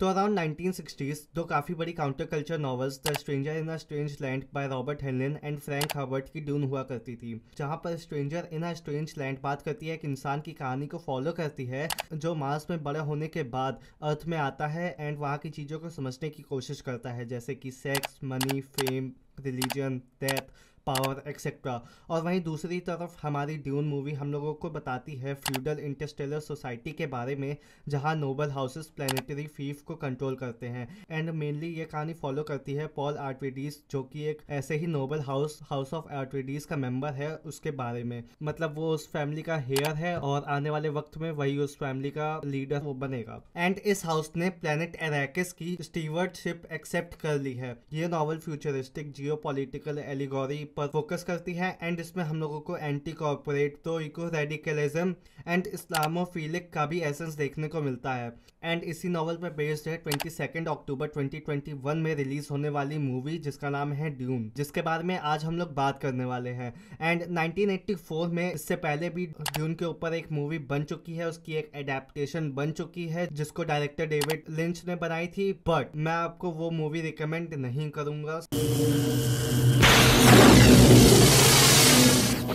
तो around 1960s, दो काफ़ी बड़ी counter culture novels the stranger in a strange land by Robert Heinlein and Frank Herbert की Dune हुआ करती थी जहां पर stranger in a strange land बात करती है एक इंसान की कहानी को फॉलो करती है जो मार्स में बड़े होने के बाद अर्थ में आता है एंड वहाँ की चीज़ों को समझने की कोशिश करता है जैसे कि sex money fame religion death power etcetera और वहीं दूसरी तरफ हमारी ड्यून मूवी हम लोगों को बताती है फ्यूडल इंटरस्टेलर सोसाइटी के बारे में जहाँ नोबल हाउसेस प्लानिटरी फीफ को कंट्रोल करते हैं एंड मेनली ये कहानी फॉलो करती है पॉल आर्टवेडीज जो कि एक ऐसे ही noble house house of Atreides का मेंबर है उसके बारे में मतलब वो उस फैमिली का हेयर है और आने वाले वक्त में वही उस फैमिली का लीडर वो बनेगा एंड इस हाउस ने प्लेनेट एरेकिस की स्टीवर्डशिप एक्सेप्ट कर ली है ये नॉवल फ्यूचरिस्टिक जियो एलिगोरी पर फोकस करती है एंड इसमें हम लोगों को एंटी कॉरपोरेट तो इको रेडिकलिज्म एंड इस्लामोफिलिक का भी एसेंस देखने को मिलता है एंड इसी नॉवल पर बेस्ड है twenty second October twenty twenty one में रिलीज होने वाली मूवी जिसका नाम है ड्यून जिसके बारे में आज हम लोग बात करने वाले हैं एंड नाइनटीन एट्टी फोर में इससे पहले भी ड्यून के ऊपर एक मूवी बन चुकी है उसकी एक एडेप्टेशन बन चुकी है जिसको डायरेक्टर डेविड लिंच ने बनाई थी बट मैं आपको वो मूवी रिकमेंड नहीं करूँगा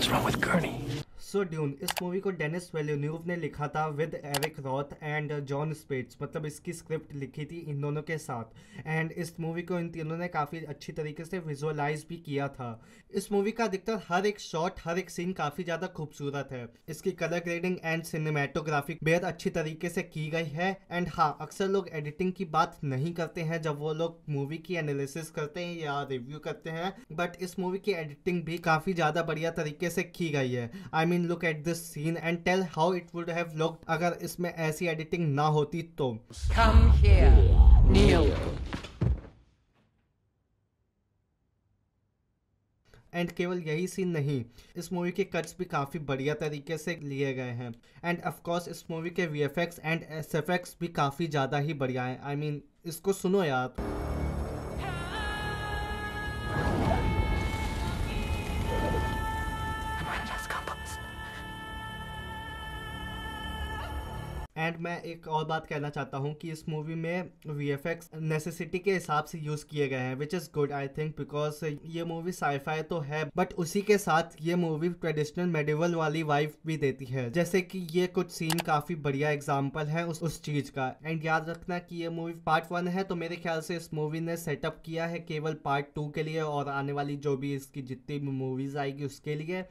What's wrong with Gurney? So Dune इस मूवी को डेनिस वेल्यून्यूव ने लिखा था with Eric Roth and John Spaihts मतलब इसकी स्क्रिप्ट लिखी थी इन दोनों के साथ एंड इस मूवी को इन तीनों ने काफ़ी अच्छी तरीके से विजुअलाइज भी किया था इस मूवी का अधिकतर हर एक शॉट हर एक सीन काफ़ी ज़्यादा खूबसूरत है इसकी कलर ग्रेडिंग एंड सिनेमेटोग्राफी बेहद अच्छी तरीके से की गई है एंड हाँ अक्सर लोग एडिटिंग की बात नहीं करते हैं जब वो लोग मूवी की एनालिसिस करते हैं या रिव्यू करते हैं बट इस मूवी की एडिटिंग भी काफ़ी ज़्यादा बढ़िया तरीके से की गई है I I mean mean, again look at this scene and tell how it would have looked अगर इसमें ऐसी एडिटिंग ना होती तो कम हियर नील एंड केवल यही सीन नहीं इस मूवी के कट्स भी काफ़ी बढ़िया तरीके से लिए गए हैं एंड ऑफ कोर्स इस मूवी के वीएफएक्स एंड एसएफएक्स भी काफ़ी ज़्यादा ही बढ़िया हैं आई I मीन mean, इसको सुनो यार एंड मैं एक और बात कहना चाहता हूँ कि इस मूवी में वी एफ एक्स नेसेसिटी के हिसाब से यूज़ किए गए हैं which is good I think because ये मूवी साइफाई तो है बट उसी के साथ ये मूवी ट्रेडिशनल मेडिवल वाली वाइफ भी देती है जैसे कि ये कुछ सीन काफ़ी बढ़िया एग्जाम्पल है उस उस चीज़ का एंड याद रखना कि ये मूवी पार्ट वन है तो मेरे ख्याल से इस मूवी ने सेटअप किया है केवल पार्ट टू के लिए और आने वाली जो भी इसकी जितनी भी मूवीज़ आएगी उसके लिए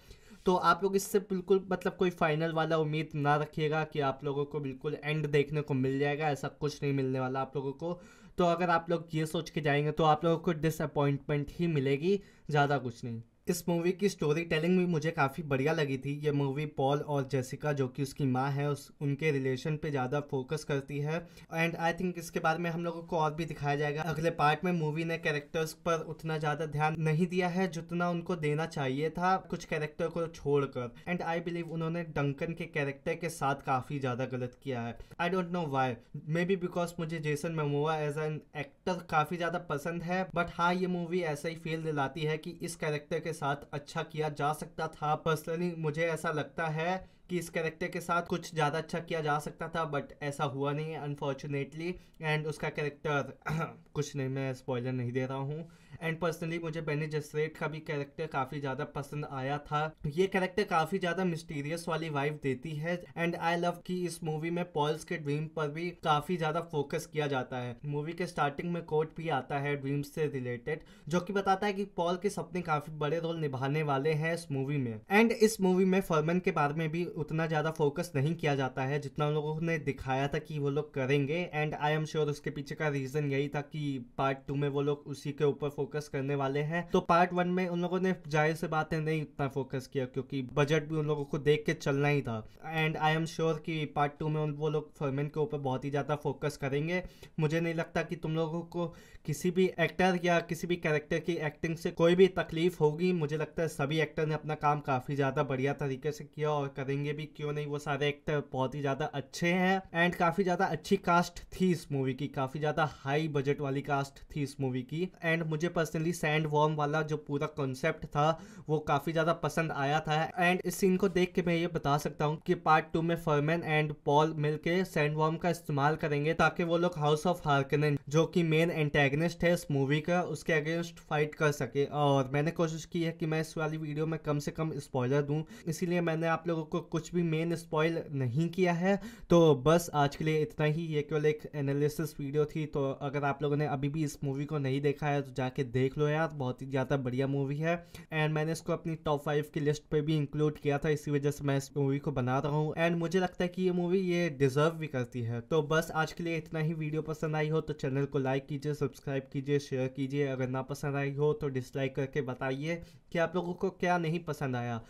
तो आप लोग इससे बिल्कुल मतलब कोई फाइनल वाला उम्मीद ना रखिएगा कि आप लोगों को बिल्कुल एंड देखने को मिल जाएगा ऐसा कुछ नहीं मिलने वाला आप लोगों को तो अगर आप लोग ये सोच के जाएंगे तो आप लोगों को डिसअपॉइंटमेंट ही मिलेगी ज़्यादा कुछ नहीं इस मूवी की स्टोरी टेलिंग भी मुझे काफ़ी बढ़िया लगी थी ये मूवी पॉल और जेसिका जो कि उसकी माँ है उस उनके रिलेशन पे ज़्यादा फोकस करती है एंड आई थिंक इसके बारे में हम लोगों को और भी दिखाया जाएगा अगले पार्ट में मूवी ने कैरेक्टर्स पर उतना ज़्यादा ध्यान नहीं दिया है जितना उनको देना चाहिए था कुछ कैरेक्टर को छोड़कर एंड आई बिलीव उन्होंने डंकन के कैरेक्टर के साथ काफ़ी ज़्यादा गलत किया है I don't know why maybe because मुझे Jason Momoa as an actor काफ़ी ज़्यादा पसंद है बट हाँ ये मूवी ऐसा ही फील दिलाती है कि इस कैरेक्टर के साथ अच्छा किया जा सकता था पर्सनली मुझे ऐसा लगता है कि इस कैरेक्टर के साथ कुछ ज़्यादा अच्छा किया जा सकता था बट ऐसा हुआ नहीं है अनफॉर्चुनेटली एंड उसका कैरेक्टर कुछ नहीं मैं स्पॉइलर नहीं दे रहा हूँ एंड पर्सनली मुझे बेनी जसरेट का भी कैरेक्टर काफ़ी ज़्यादा पसंद आया था ये कैरेक्टर काफ़ी ज़्यादा मिस्टीरियस वाली वाइफ देती है एंड आई लव कि इस मूवी में पॉल्स के ड्रीम पर भी काफ़ी ज़्यादा फोकस किया जाता है मूवी के स्टार्टिंग में कोट भी आता है ड्रीम्स से रिलेटेड जो कि बताता है कि पॉल के सपने काफ़ी बड़े रोल निभाने वाले हैं इस मूवी में एंड इस मूवी में फर्मन के बारे में भी उतना ज़्यादा फोकस नहीं किया जाता है जितना उन लोगों ने दिखाया था कि वो लोग करेंगे एंड आई एम श्योर उसके पीछे का रीज़न यही था कि पार्ट टू में वो लोग उसी के ऊपर फोकस करने वाले हैं तो पार्ट वन में उन लोगों ने जाहिर से बातें नहीं उतना फोकस किया क्योंकि बजट भी उन लोगों को देख के चलना ही था एंड आई एम श्योर कि पार्ट टू में वो लोग फर्मेन के ऊपर बहुत ही ज़्यादा फोकस करेंगे मुझे नहीं लगता कि तुम लोगों को किसी भी एक्टर या किसी भी कैरेक्टर की एक्टिंग से कोई भी तकलीफ होगी मुझे लगता है सभी एक्टर ने अपना काम काफ़ी ज़्यादा बढ़िया तरीके से किया और करेंगे लिए भी क्यों नहीं वो सारे एक्टर बहुत ही ज़्यादा अच्छे हैं एंड काफ़ी ज़्यादा अच्छी कास्ट थी इस मूवी की काफ़ी ज़्यादा हाई बजट वाली कास्ट थी इस मूवी की एंड मुझे पर्सनली सैंड वॉर्म वाला जो पूरा कॉन्सेप्ट था वो काफ़ी ज़्यादा पसंद आया था एंड इस सीन को देख के मैं ये बता सकता हूँ कि पार्ट टू में फर्मेन एंड पॉल मिल के सैंड वॉर्म का इस्तेमाल करेंगे ताकि वो लोग हाउस ऑफ हार्कन जो कि मेन एंटेगनिस्ट है इस मूवी का उसके अगेंस्ट फाइट कर सके और मैंने कोशिश की है कि मैं इस वाली वीडियो में कम से कम स्पॉयलर दूं इसीलिए मैंने आप लोगों को कुछ कुछ भी मेन स्पॉइल नहीं किया है तो बस आज के लिए इतना ही ये केवल एक एनालिसिस वीडियो थी तो अगर आप लोगों ने अभी भी इस मूवी को नहीं देखा है तो जाके देख लो यार बहुत ही ज़्यादा बढ़िया मूवी है एंड मैंने इसको अपनी टॉप फाइव की लिस्ट पर भी इंक्लूड किया था इसी वजह से मैं इस मूवी को बना रहा हूँ एंड मुझे लगता है कि ये मूवी ये डिज़र्व भी करती है तो बस आज के लिए इतना ही वीडियो पसंद आई हो तो चैनल को लाइक कीजिए सब्सक्राइब कीजिए शेयर कीजिए अगर ना पसंद आई हो तो डिसलाइक करके बताइए कि आप लोगों को क्या नहीं पसंद आया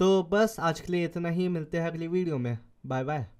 तो बस आज के लिए इतना ही मिलते हैं अगली वीडियो में बाय बाय